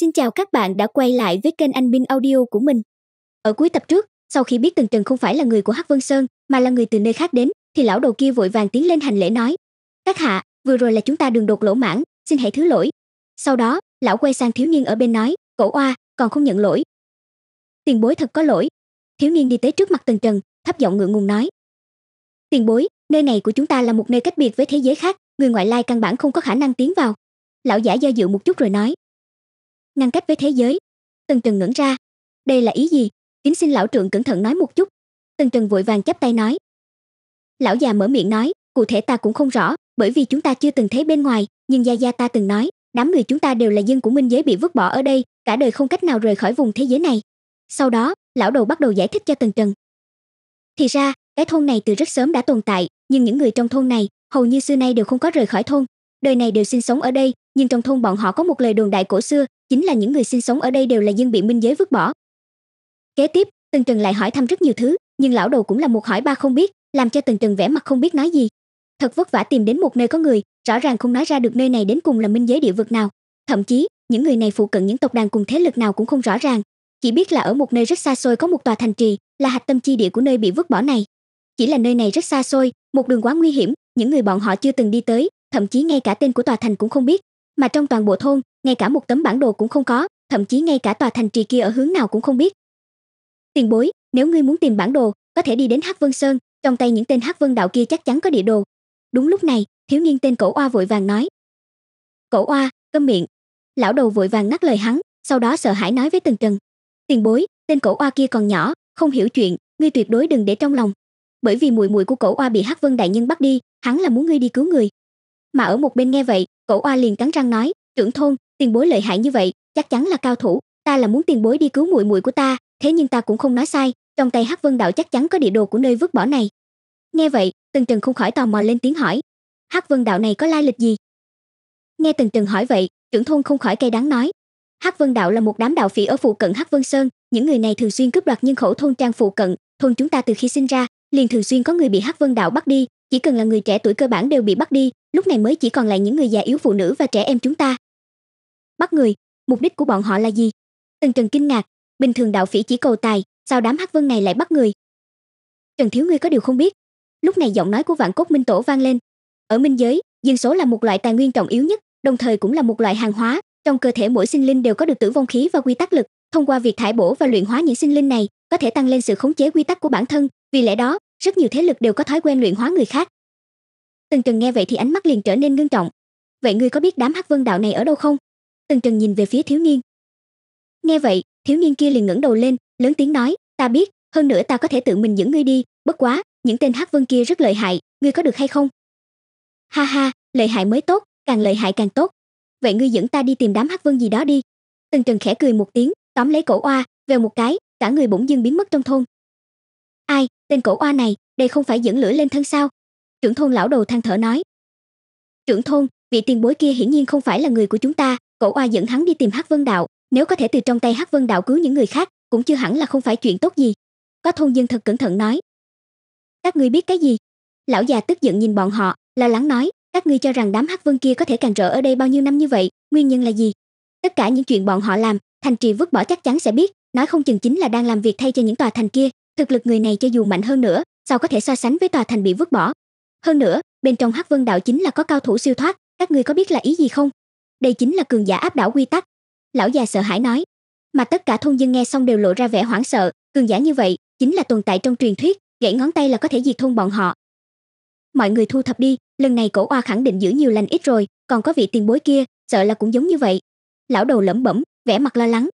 Xin chào các bạn đã quay lại với kênh Anh Bin Audio của mình. Ở cuối tập trước, sau khi biết Tần Trần không phải là người của Hắc Vân Sơn, mà là người từ nơi khác đến, thì lão đầu kia vội vàng tiến lên hành lễ nói: "Các hạ, vừa rồi là chúng ta đường đột lỗ mãn, xin hãy thứ lỗi." Sau đó, lão quay sang thiếu niên ở bên nói: cổ oa, còn không nhận lỗi." "Tiền bối thật có lỗi." Thiếu niên đi tới trước mặt Tần Trần, thấp giọng ngượng ngùng nói: "Tiền bối, nơi này của chúng ta là một nơi cách biệt với thế giới khác, người ngoại lai căn bản không có khả năng tiến vào." Lão giả do dự một chút rồi nói: ngăn cách với thế giới tần trần ngẩn ra đây là ý gì kính xin lão trưởng cẩn thận nói một chút tần trần vội vàng chắp tay nói lão già mở miệng nói cụ thể ta cũng không rõ bởi vì chúng ta chưa từng thấy bên ngoài nhưng gia gia ta từng nói đám người chúng ta đều là dân của minh giới bị vứt bỏ ở đây cả đời không cách nào rời khỏi vùng thế giới này sau đó lão đầu bắt đầu giải thích cho tần trần thì ra cái thôn này từ rất sớm đã tồn tại nhưng những người trong thôn này hầu như xưa nay đều không có rời khỏi thôn đời này đều sinh sống ở đây nhưng trong thôn bọn họ có một lời đồn đại cổ xưa chính là những người sinh sống ở đây đều là dân bị minh giới vứt bỏ. Kế tiếp, Tần Trần lại hỏi thăm rất nhiều thứ, nhưng lão đầu cũng là một hỏi ba không biết, làm cho Tần Trần vẻ mặt không biết nói gì. Thật vất vả tìm đến một nơi có người, rõ ràng không nói ra được nơi này đến cùng là minh giới địa vực nào, thậm chí, những người này phụ cận những tộc đàn cùng thế lực nào cũng không rõ ràng, chỉ biết là ở một nơi rất xa xôi có một tòa thành trì, là hạch tâm chi địa của nơi bị vứt bỏ này. Chỉ là nơi này rất xa xôi, một đường quá nguy hiểm, những người bọn họ chưa từng đi tới, thậm chí ngay cả tên của tòa thành cũng không biết, mà trong toàn bộ thôn ngay cả một tấm bản đồ cũng không có, thậm chí ngay cả tòa thành trì kia ở hướng nào cũng không biết. Tiền bối, nếu ngươi muốn tìm bản đồ, có thể đi đến Hắc Vân Sơn, trong tay những tên Hắc Vân đạo kia chắc chắn có địa đồ. Đúng lúc này, thiếu niên tên Cổ Oa vội vàng nói. Cổ Oa, câm miệng. Lão đầu vội vàng ngắt lời hắn, sau đó sợ hãi nói với Tần Trần. Tiền bối, tên Cổ Oa kia còn nhỏ, không hiểu chuyện, ngươi tuyệt đối đừng để trong lòng. Bởi vì mùi muội của Cổ Oa bị Hắc Vân đại nhân bắt đi, hắn là muốn ngươi đi cứu người. Mà ở một bên nghe vậy, Cổ Oa liền cắn răng nói, trưởng thôn, tiền bối lợi hại như vậy chắc chắn là cao thủ ta là muốn tiền bối đi cứu muội muội của ta thế nhưng ta cũng không nói sai trong tay hắc vân đạo chắc chắn có địa đồ của nơi vứt bỏ này nghe vậy tần trần không khỏi tò mò lên tiếng hỏi hắc vân đạo này có lai lịch gì nghe tần trần hỏi vậy trưởng thôn không khỏi cay đắng nói hắc vân đạo là một đám đạo phỉ ở phụ cận hắc vân sơn những người này thường xuyên cướp đoạt nhân khẩu thôn trang phụ cận thôn chúng ta từ khi sinh ra liền thường xuyên có người bị hắc vân đạo bắt đi chỉ cần là người trẻ tuổi cơ bản đều bị bắt đi lúc này mới chỉ còn lại những người già yếu phụ nữ và trẻ em chúng ta bắt người mục đích của bọn họ là gì tần trần kinh ngạc bình thường đạo phỉ chỉ cầu tài sao đám hắc vân này lại bắt người trần thiếu ngươi có điều không biết lúc này giọng nói của vạn cốt minh tổ vang lên ở minh giới dương số là một loại tài nguyên trọng yếu nhất đồng thời cũng là một loại hàng hóa trong cơ thể mỗi sinh linh đều có được tử vong khí và quy tắc lực thông qua việc thải bổ và luyện hóa những sinh linh này có thể tăng lên sự khống chế quy tắc của bản thân vì lẽ đó rất nhiều thế lực đều có thói quen luyện hóa người khác tần trần nghe vậy thì ánh mắt liền trở nên ngưng trọng vậy ngươi có biết đám hắc vân đạo này ở đâu không Tần Trần nhìn về phía thiếu niên. Nghe vậy, thiếu niên kia liền ngẩng đầu lên, lớn tiếng nói, "Ta biết, hơn nữa ta có thể tự mình dẫn ngươi đi, bất quá, những tên hát Vân kia rất lợi hại, ngươi có được hay không?" "Ha ha, lợi hại mới tốt, càng lợi hại càng tốt. Vậy ngươi dẫn ta đi tìm đám hát Vân gì đó đi." Tần Trần khẽ cười một tiếng, tóm lấy cổ oa, về một cái, cả người bỗng dưng biến mất trong thôn. "Ai, tên cổ oa này, đây không phải dẫn lửa lên thân sao?" Trưởng thôn lão đầu than thở nói. "Trưởng thôn, vị tiền bối kia hiển nhiên không phải là người của chúng ta, cổ oa dẫn hắn đi tìm hắc vân đạo nếu có thể từ trong tay hắc vân đạo cứu những người khác cũng chưa hẳn là không phải chuyện tốt gì có thôn dân thật cẩn thận nói các ngươi biết cái gì lão già tức giận nhìn bọn họ lo lắng nói các ngươi cho rằng đám hắc vân kia có thể cản rỡ ở đây bao nhiêu năm như vậy nguyên nhân là gì tất cả những chuyện bọn họ làm thành trì vứt bỏ chắc chắn sẽ biết nói không chừng chính là đang làm việc thay cho những tòa thành kia thực lực người này cho dù mạnh hơn nữa sao có thể so sánh với tòa thành bị vứt bỏ hơn nữa bên trong hắc vân đạo chính là có cao thủ siêu thoát các ngươi có biết là ý gì không đây chính là cường giả áp đảo quy tắc lão già sợ hãi nói mà tất cả thôn dân nghe xong đều lộ ra vẻ hoảng sợ cường giả như vậy chính là tồn tại trong truyền thuyết gãy ngón tay là có thể diệt thôn bọn họ mọi người thu thập đi lần này cổ oa khẳng định giữ nhiều lành ít rồi còn có vị tiền bối kia sợ là cũng giống như vậy lão đầu lẩm bẩm vẻ mặt lo lắng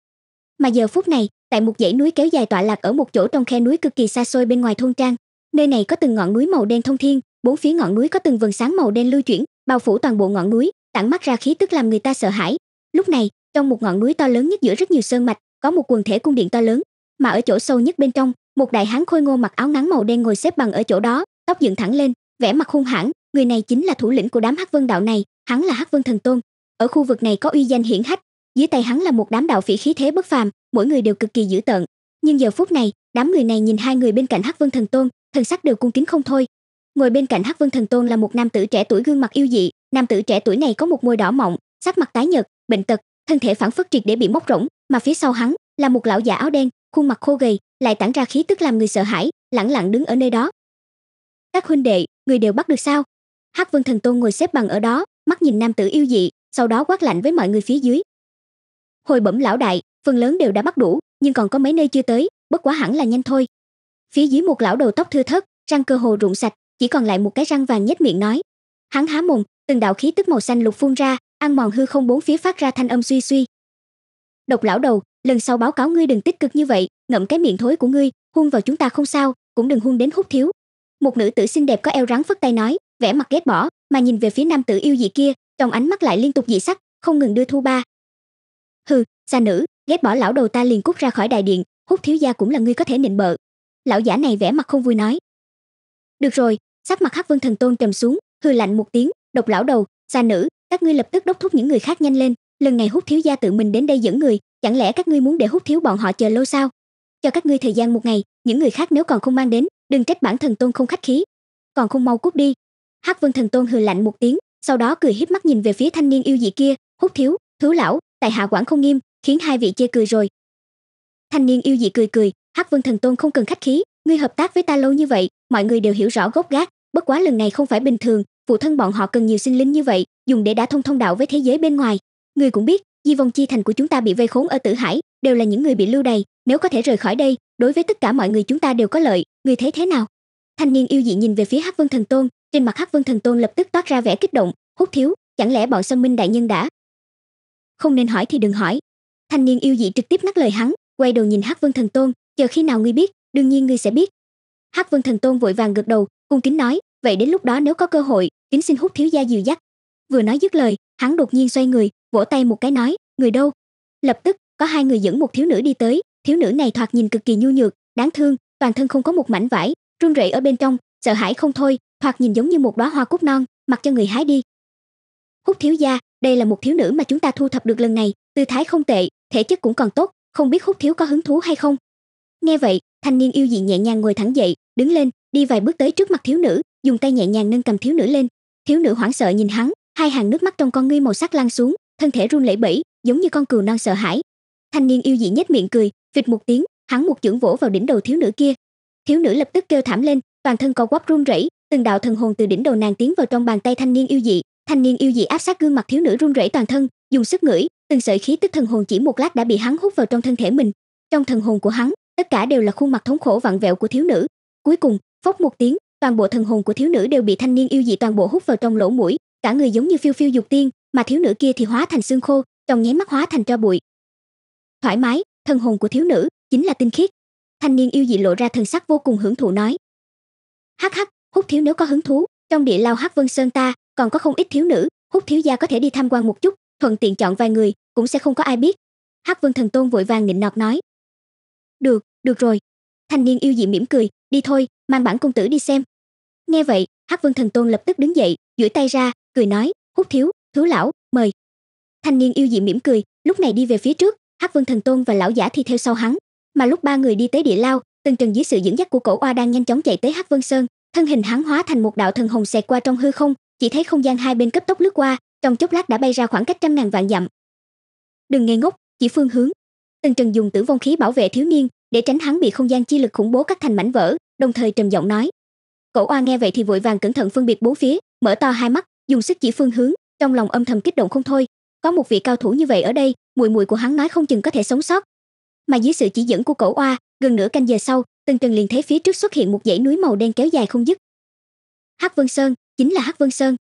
mà giờ phút này tại một dãy núi kéo dài tọa lạc ở một chỗ trong khe núi cực kỳ xa xôi bên ngoài thôn trang nơi này có từng ngọn núi màu đen thông thiên bốn phía ngọn núi có từng vần sáng màu đen lưu chuyển bao phủ toàn bộ ngọn núi tản mắt ra khí tức làm người ta sợ hãi lúc này trong một ngọn núi to lớn nhất giữa rất nhiều sơn mạch có một quần thể cung điện to lớn mà ở chỗ sâu nhất bên trong một đại hán khôi ngô mặc áo ngắn màu đen ngồi xếp bằng ở chỗ đó tóc dựng thẳng lên vẻ mặt hung hãn người này chính là thủ lĩnh của đám hắc vân đạo này hắn là hắc vân thần tôn ở khu vực này có uy danh hiển hách dưới tay hắn là một đám đạo phỉ khí thế bất phàm mỗi người đều cực kỳ dữ tợn nhưng giờ phút này đám người này nhìn hai người bên cạnh hắc vân thần tôn thần sắc đều cung kính không thôi ngồi bên cạnh hắc vân thần tôn là một nam tử trẻ tuổi gương mặt yêu dị nam tử trẻ tuổi này có một môi đỏ mọng sắc mặt tái nhợt bệnh tật thân thể phản phất triệt để bị móc rỗng mà phía sau hắn là một lão già áo đen khuôn mặt khô gầy lại tản ra khí tức làm người sợ hãi lẳng lặng đứng ở nơi đó các huynh đệ người đều bắt được sao hắc vân thần tôn ngồi xếp bằng ở đó mắt nhìn nam tử yêu dị sau đó quát lạnh với mọi người phía dưới hồi bẩm lão đại phần lớn đều đã bắt đủ nhưng còn có mấy nơi chưa tới bất quá hẳn là nhanh thôi phía dưới một lão đầu tóc thưa thớt răng cơ hồ rụng sạch chỉ còn lại một cái răng vàng nhếch miệng nói hắn há mồm từng đạo khí tức màu xanh lục phun ra ăn mòn hư không bốn phía phát ra thanh âm suy suy độc lão đầu lần sau báo cáo ngươi đừng tích cực như vậy ngậm cái miệng thối của ngươi hung vào chúng ta không sao cũng đừng hung đến hút thiếu một nữ tử xinh đẹp có eo rắn phất tay nói vẻ mặt ghét bỏ mà nhìn về phía nam tử yêu dị kia trong ánh mắt lại liên tục dị sắc không ngừng đưa thu ba hừ xa nữ ghét bỏ lão đầu ta liền cút ra khỏi đại điện hút thiếu gia cũng là ngươi có thể nịnh bợ lão giả này vẻ mặt không vui nói được rồi sắc mặt hắc vân thần tôn trầm xuống hư lạnh một tiếng độc lão đầu xa nữ các ngươi lập tức đốc thúc những người khác nhanh lên lần này hút thiếu gia tự mình đến đây dẫn người chẳng lẽ các ngươi muốn để hút thiếu bọn họ chờ lâu sao cho các ngươi thời gian một ngày những người khác nếu còn không mang đến đừng trách bản thần tôn không khách khí còn không mau cút đi hắc vân thần tôn hừ lạnh một tiếng sau đó cười hiếp mắt nhìn về phía thanh niên yêu dị kia hút thiếu thiếu lão tại hạ quản không nghiêm khiến hai vị chê cười rồi thanh niên yêu dị cười cười hắc vân thần tôn không cần khách khí ngươi hợp tác với ta lâu như vậy mọi người đều hiểu rõ gốc gác bất quá lần này không phải bình thường phụ thân bọn họ cần nhiều sinh linh như vậy dùng để đã thông thông đạo với thế giới bên ngoài người cũng biết di vong chi thành của chúng ta bị vây khốn ở tử hải đều là những người bị lưu đày nếu có thể rời khỏi đây đối với tất cả mọi người chúng ta đều có lợi người thấy thế nào thanh niên yêu dị nhìn về phía hắc vân thần tôn trên mặt hắc vân thần tôn lập tức toát ra vẻ kích động hút thiếu chẳng lẽ bọn sâm minh đại nhân đã không nên hỏi thì đừng hỏi thanh niên yêu dị trực tiếp ngắt lời hắn quay đầu nhìn hắc vân thần tôn chờ khi nào ngươi biết đương nhiên ngươi sẽ biết hắc vân thần tôn vội vàng gật đầu cung kính nói vậy đến lúc đó nếu có cơ hội kính xin hút thiếu gia dìu dắt vừa nói dứt lời hắn đột nhiên xoay người vỗ tay một cái nói người đâu lập tức có hai người dẫn một thiếu nữ đi tới thiếu nữ này thoạt nhìn cực kỳ nhu nhược đáng thương toàn thân không có một mảnh vải run rẩy ở bên trong sợ hãi không thôi thoạt nhìn giống như một đóa hoa cúc non mặc cho người hái đi hút thiếu gia đây là một thiếu nữ mà chúng ta thu thập được lần này tư thái không tệ thể chất cũng còn tốt không biết hút thiếu có hứng thú hay không nghe vậy thanh niên yêu dị nhẹ nhàng ngồi thẳng dậy đứng lên đi vài bước tới trước mặt thiếu nữ dùng tay nhẹ nhàng nâng cầm thiếu nữ lên thiếu nữ hoảng sợ nhìn hắn hai hàng nước mắt trong con ngươi màu sắc lan xuống thân thể run lẩy bẩy giống như con cừu non sợ hãi thanh niên yêu dị nhếch miệng cười vịt một tiếng hắn một chưởng vỗ vào đỉnh đầu thiếu nữ kia thiếu nữ lập tức kêu thảm lên toàn thân co quắp run rẩy từng đạo thần hồn từ đỉnh đầu nàng tiến vào trong bàn tay thanh niên yêu dị thanh niên yêu dị áp sát gương mặt thiếu nữ run rẩy toàn thân dùng sức ngửi từng sợi khí tức thần hồn chỉ một lát đã bị hắn hút vào trong thân thể mình trong thần hồn của hắn tất cả đều là khuôn mặt thống khổ vặn vẹo của thiếu nữ cuối cùng phốc một tiếng toàn bộ thần hồn của thiếu nữ đều bị thanh niên yêu dị toàn bộ hút vào trong lỗ mũi cả người giống như phiêu phiêu dục tiên mà thiếu nữ kia thì hóa thành xương khô trong nháy mắt hóa thành tro bụi thoải mái thần hồn của thiếu nữ chính là tinh khiết thanh niên yêu dị lộ ra thần sắc vô cùng hưởng thụ nói hắc hắc hút thiếu nếu có hứng thú trong địa lao hắc vân sơn ta còn có không ít thiếu nữ hút thiếu gia có thể đi tham quan một chút thuận tiện chọn vài người cũng sẽ không có ai biết hắc vân thần tôn vội vàng nịnh nọt nói được được rồi thanh niên yêu dị mỉm cười đi thôi mang bản công tử đi xem nghe vậy hắc vương thần tôn lập tức đứng dậy duỗi tay ra cười nói hút thiếu thiếu lão mời thanh niên yêu dị mỉm cười lúc này đi về phía trước hắc vương thần tôn và lão giả thì theo sau hắn mà lúc ba người đi tới địa lao tần trần dưới sự dẫn dắt của cổ oa đang nhanh chóng chạy tới hắc vân sơn thân hình hắn hóa thành một đạo thần hồng xẹt qua trong hư không chỉ thấy không gian hai bên cấp tốc lướt qua trong chốc lát đã bay ra khoảng cách trăm ngàn vạn dặm đừng ngây ngốc chỉ phương hướng tần trần dùng tử vong khí bảo vệ thiếu niên để tránh hắn bị không gian chi lực khủng bố cắt thành mảnh vỡ đồng thời trầm giọng nói Cổ Oa nghe vậy thì vội vàng cẩn thận phân biệt bốn phía, mở to hai mắt, dùng sức chỉ phương hướng, trong lòng âm thầm kích động không thôi, có một vị cao thủ như vậy ở đây, mùi mùi của hắn nói không chừng có thể sống sót. Mà dưới sự chỉ dẫn của Cổ Oa, gần nửa canh giờ sau, tần Trần liền thấy phía trước xuất hiện một dãy núi màu đen kéo dài không dứt. Hắc Vân Sơn, chính là Hắc Vân Sơn.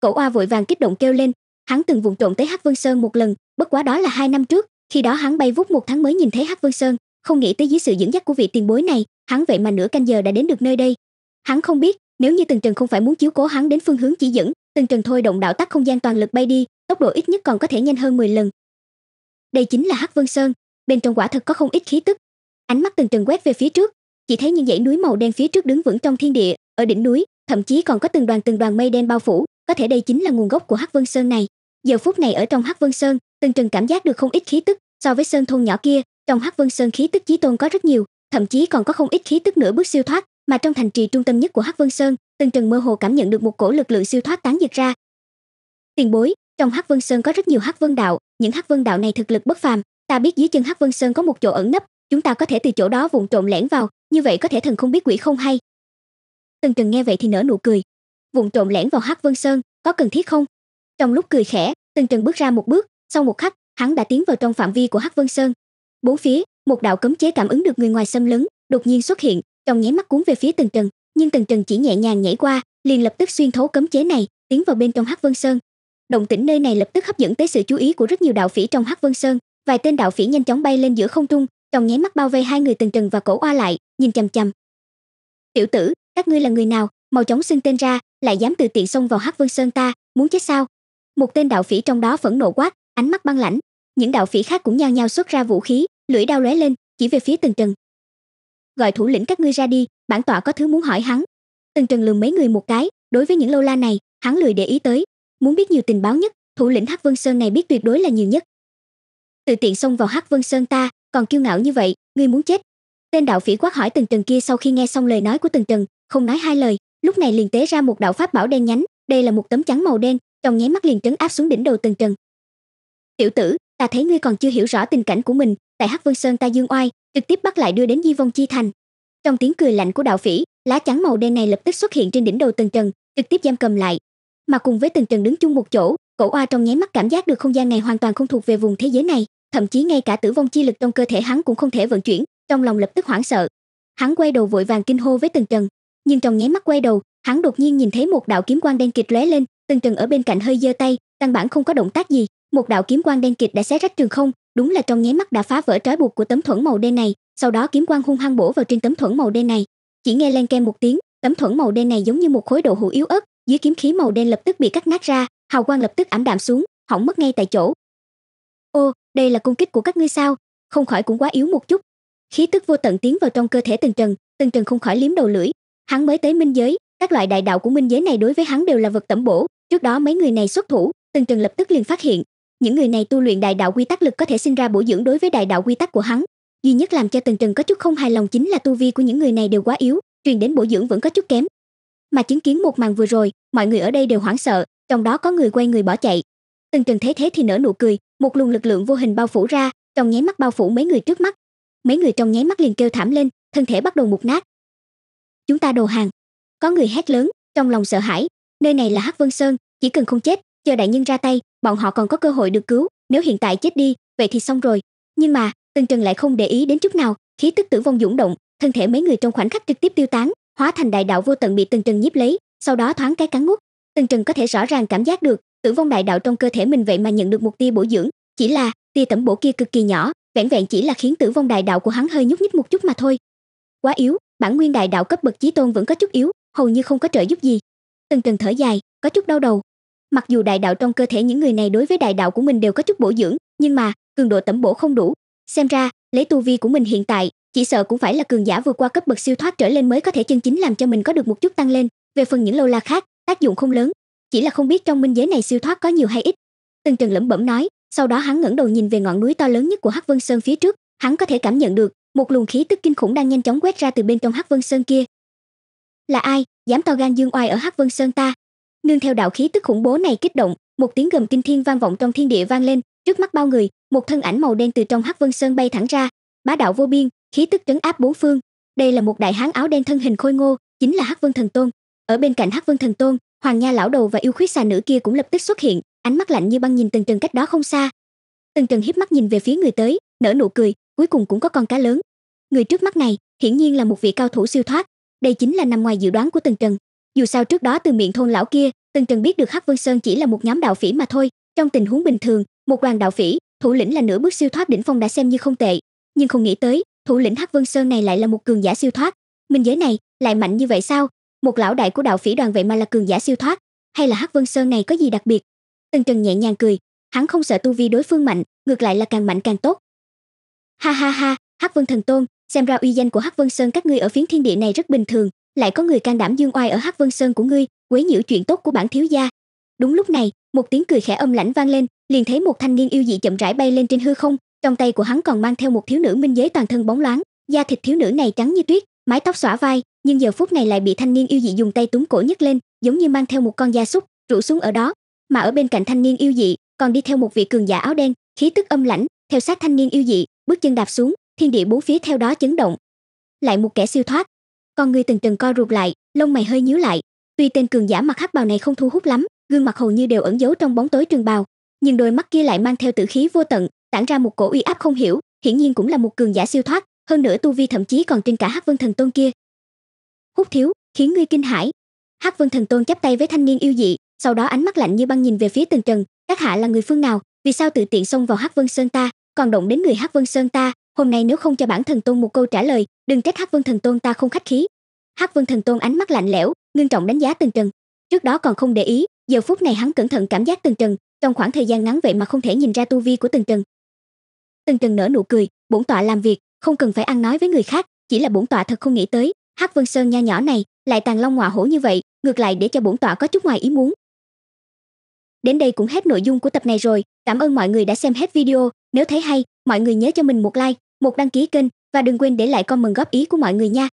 Cổ Oa vội vàng kích động kêu lên, hắn từng vụng trộm tới Hắc Vân Sơn một lần, bất quá đó là hai năm trước, khi đó hắn bay vút một tháng mới nhìn thấy Hắc Vân Sơn, không nghĩ tới dưới sự dẫn dắt của vị tiền bối này, hắn vậy mà nửa canh giờ đã đến được nơi đây, Hắn không biết, nếu như Từng Trần không phải muốn chiếu cố hắn đến phương hướng chỉ dẫn, Từng Trần thôi động đạo tắc không gian toàn lực bay đi, tốc độ ít nhất còn có thể nhanh hơn 10 lần. Đây chính là Hắc Vân Sơn, bên trong quả thật có không ít khí tức. Ánh mắt Từng Trần quét về phía trước, chỉ thấy những dãy núi màu đen phía trước đứng vững trong thiên địa, ở đỉnh núi, thậm chí còn có từng đoàn từng đoàn mây đen bao phủ, có thể đây chính là nguồn gốc của Hắc Vân Sơn này. Giờ phút này ở trong Hắc Vân Sơn, Từng Trần cảm giác được không ít khí tức, so với sơn thôn nhỏ kia, trong Hắc Vân Sơn khí tức chí tôn có rất nhiều, thậm chí còn có không ít khí tức nửa bước siêu thoát, mà trong thành trì trung tâm nhất của hắc vân sơn Tần trần mơ hồ cảm nhận được một cổ lực lượng siêu thoát tán diệt ra tiền bối trong hắc vân sơn có rất nhiều hắc vân đạo những hắc vân đạo này thực lực bất phàm ta biết dưới chân hắc vân sơn có một chỗ ẩn nấp chúng ta có thể từ chỗ đó vụng trộm lẻn vào như vậy có thể thần không biết quỷ không hay Tần trần nghe vậy thì nở nụ cười vụng trộm lẻn vào hắc vân sơn có cần thiết không trong lúc cười khẽ Tần trần bước ra một bước sau một khắc hắn đã tiến vào trong phạm vi của hắc vân sơn bốn phía một đạo cấm chế cảm ứng được người ngoài xâm lấn đột nhiên xuất hiện trong nháy mắt cuốn về phía Tần Trần, nhưng Tần Trần chỉ nhẹ nhàng nhảy qua, liền lập tức xuyên thấu cấm chế này, tiến vào bên trong Hắc Vân Sơn. Động tĩnh nơi này lập tức hấp dẫn tới sự chú ý của rất nhiều đạo phỉ trong Hắc Vân Sơn, vài tên đạo phỉ nhanh chóng bay lên giữa không trung, trong nháy mắt bao vây hai người Tần Trần và Cổ Oa lại, nhìn chằm chằm. "Tiểu tử, các ngươi là người nào, mau chóng xưng tên ra, lại dám tự tiện xông vào Hắc Vân Sơn ta, muốn chết sao?" Một tên đạo phỉ trong đó phẫn nộ quát, ánh mắt băng lãnh. Những đạo phỉ khác cũng nhao nhao xuất ra vũ khí, lưỡi đao lóe lên, chỉ về phía Tần Trần gọi thủ lĩnh các ngươi ra đi bản tọa có thứ muốn hỏi hắn từng trần lường mấy người một cái đối với những lâu la này hắn lười để ý tới muốn biết nhiều tình báo nhất thủ lĩnh hắc vân sơn này biết tuyệt đối là nhiều nhất tự tiện xông vào hắc vân sơn ta còn kiêu ngạo như vậy ngươi muốn chết tên đạo phỉ quát hỏi từng trần kia sau khi nghe xong lời nói của từng trần không nói hai lời lúc này liền tế ra một đạo pháp bảo đen nhánh đây là một tấm trắng màu đen trong nháy mắt liền trấn áp xuống đỉnh đầu từng trần tiểu tử ta thấy ngươi còn chưa hiểu rõ tình cảnh của mình tại hắc vương sơn ta dương oai trực tiếp bắt lại đưa đến di vong chi thành trong tiếng cười lạnh của đạo phỉ lá chắn màu đen này lập tức xuất hiện trên đỉnh đầu tần trần trực tiếp giam cầm lại mà cùng với tần trần đứng chung một chỗ cổ oa trong nháy mắt cảm giác được không gian này hoàn toàn không thuộc về vùng thế giới này thậm chí ngay cả tử vong chi lực trong cơ thể hắn cũng không thể vận chuyển trong lòng lập tức hoảng sợ hắn quay đầu vội vàng kinh hô với tần trần nhưng trong nháy mắt quay đầu hắn đột nhiên nhìn thấy một đạo kiếm quang đen kịt lóe lên tần trần ở bên cạnh hơi giơ tay căn bản không có động tác gì một đạo kiếm quang đen kịt đã xé rách trường không đúng là trong nháy mắt đã phá vỡ trói buộc của tấm thuẫn màu đen này sau đó kiếm quang hung hăng bổ vào trên tấm thuẫn màu đen này chỉ nghe len kem một tiếng tấm thuẫn màu đen này giống như một khối đậu hũ yếu ớt dưới kiếm khí màu đen lập tức bị cắt nát ra hào quang lập tức ảm đạm xuống hỏng mất ngay tại chỗ ô đây là công kích của các ngươi sao không khỏi cũng quá yếu một chút khí tức vô tận tiến vào trong cơ thể từng trần từng trần không khỏi liếm đầu lưỡi hắn mới tới minh giới các loại đại đạo của minh giới này đối với hắn đều là vật tẩm bổ trước đó mấy người này xuất thủ từng trần lập tức liền phát hiện những người này tu luyện đại đạo quy tắc lực có thể sinh ra bổ dưỡng đối với đại đạo quy tắc của hắn duy nhất làm cho tần trần có chút không hài lòng chính là tu vi của những người này đều quá yếu truyền đến bổ dưỡng vẫn có chút kém mà chứng kiến một màn vừa rồi mọi người ở đây đều hoảng sợ trong đó có người quay người bỏ chạy tần trần thấy thế thì nở nụ cười một luồng lực lượng vô hình bao phủ ra trong nháy mắt bao phủ mấy người trước mắt mấy người trong nháy mắt liền kêu thảm lên thân thể bắt đầu mục nát chúng ta đồ hàng có người hét lớn trong lòng sợ hãi nơi này là hắc vân sơn chỉ cần không chết chờ đại nhân ra tay bọn họ còn có cơ hội được cứu nếu hiện tại chết đi vậy thì xong rồi nhưng mà tần trần lại không để ý đến chút nào khí tức tử vong dũng động thân thể mấy người trong khoảnh khắc trực tiếp tiêu tán hóa thành đại đạo vô tận bị tần trần nhiếp lấy sau đó thoáng cái cắn ngút tần trần có thể rõ ràng cảm giác được tử vong đại đạo trong cơ thể mình vậy mà nhận được một tia bổ dưỡng chỉ là tia tẩm bổ kia cực kỳ nhỏ vẹn vẹn chỉ là khiến tử vong đại đạo của hắn hơi nhúc nhích một chút mà thôi quá yếu bản nguyên đại đạo cấp bậc chí tôn vẫn có chút yếu hầu như không có trợ giúp gì tần trần thở dài có chút đau đầu Mặc dù đại đạo trong cơ thể những người này đối với đại đạo của mình đều có chút bổ dưỡng, nhưng mà cường độ tẩm bổ không đủ. Xem ra, lấy tu vi của mình hiện tại, chỉ sợ cũng phải là cường giả vượt qua cấp bậc siêu thoát trở lên mới có thể chân chính làm cho mình có được một chút tăng lên. Về phần những lâu la khác, tác dụng không lớn, chỉ là không biết trong minh giới này siêu thoát có nhiều hay ít. tần Trần lẩm bẩm nói, sau đó hắn ngẩng đầu nhìn về ngọn núi to lớn nhất của Hắc Vân Sơn phía trước, hắn có thể cảm nhận được một luồng khí tức kinh khủng đang nhanh chóng quét ra từ bên trong Hắc Vân Sơn kia. Là ai, dám to gan dương oai ở Hắc Vân Sơn ta, nương theo đạo khí tức khủng bố này kích động một tiếng gầm kinh thiên vang vọng trong thiên địa vang lên trước mắt bao người một thân ảnh màu đen từ trong hắc vân sơn bay thẳng ra bá đạo vô biên khí tức trấn áp bốn phương đây là một đại hán áo đen thân hình khôi ngô chính là hắc vân thần tôn ở bên cạnh hắc vân thần tôn hoàng nha lão đầu và yêu khuyết xà nữ kia cũng lập tức xuất hiện ánh mắt lạnh như băng nhìn từng trần cách đó không xa từng trần hiếp mắt nhìn về phía người tới nở nụ cười cuối cùng cũng có con cá lớn người trước mắt này hiển nhiên là một vị cao thủ siêu thoát đây chính là nằm ngoài dự đoán của từng trần dù sao trước đó từ miệng thôn lão kia từng trần biết được hắc vân sơn chỉ là một nhóm đạo phỉ mà thôi trong tình huống bình thường một đoàn đạo phỉ thủ lĩnh là nửa bước siêu thoát đỉnh phong đã xem như không tệ nhưng không nghĩ tới thủ lĩnh hắc vân sơn này lại là một cường giả siêu thoát minh giới này lại mạnh như vậy sao một lão đại của đạo phỉ đoàn vậy mà là cường giả siêu thoát hay là hắc vân sơn này có gì đặc biệt tần trần nhẹ nhàng cười hắn không sợ tu vi đối phương mạnh ngược lại là càng mạnh càng tốt ha ha ha hắc vân thần tôn xem ra uy danh của hắc vân sơn các ngươi ở phiến thiên địa này rất bình thường lại có người can đảm dương oai ở hắc vân sơn của ngươi quấy nhiễu chuyện tốt của bản thiếu gia đúng lúc này một tiếng cười khẽ âm lãnh vang lên liền thấy một thanh niên yêu dị chậm rãi bay lên trên hư không trong tay của hắn còn mang theo một thiếu nữ minh giới toàn thân bóng loáng da thịt thiếu nữ này trắng như tuyết mái tóc xõa vai nhưng giờ phút này lại bị thanh niên yêu dị dùng tay túm cổ nhấc lên giống như mang theo một con gia súc rủ xuống ở đó mà ở bên cạnh thanh niên yêu dị còn đi theo một vị cường giả áo đen khí tức âm lãnh theo sát thanh niên yêu dị bước chân đạp xuống thiên địa bốn phía theo đó chấn động lại một kẻ siêu thoát con ngươi từng từng co rụt lại lông mày hơi nhíu lại tuy tên cường giả mặc hắc bào này không thu hút lắm gương mặt hầu như đều ẩn giấu trong bóng tối trường bào nhưng đôi mắt kia lại mang theo tử khí vô tận tản ra một cổ uy áp không hiểu hiển nhiên cũng là một cường giả siêu thoát hơn nữa tu vi thậm chí còn trên cả hắc vân thần tôn kia hút thiếu khiến ngươi kinh hãi hắc vân thần tôn chắp tay với thanh niên yêu dị sau đó ánh mắt lạnh như băng nhìn về phía tần trần các hạ là người phương nào vì sao tự tiện xông vào hắc vân sơn ta còn động đến người hắc vân sơn ta hôm nay nếu không cho bản thần tôn một câu trả lời đừng trách hắc vân thần tôn ta không khách khí hắc vân thần tôn ánh mắt lạnh lẽo ngưng trọng đánh giá tần trần trước đó còn không để ý giờ phút này hắn cẩn thận cảm giác tần trần trong khoảng thời gian ngắn vậy mà không thể nhìn ra tu vi của tần trần tần trần nở nụ cười bổn tọa làm việc không cần phải ăn nói với người khác chỉ là bổn tọa thật không nghĩ tới hắc vân sơn nho nhỏ này lại tàn long ngọa hổ như vậy ngược lại để cho bổn tọa có chút ngoài ý muốn đến đây cũng hết nội dung của tập này rồi cảm ơn mọi người đã xem hết video nếu thấy hay mọi người nhớ cho mình một like một đăng ký kênh và đừng quên để lại comment góp ý của mọi người nha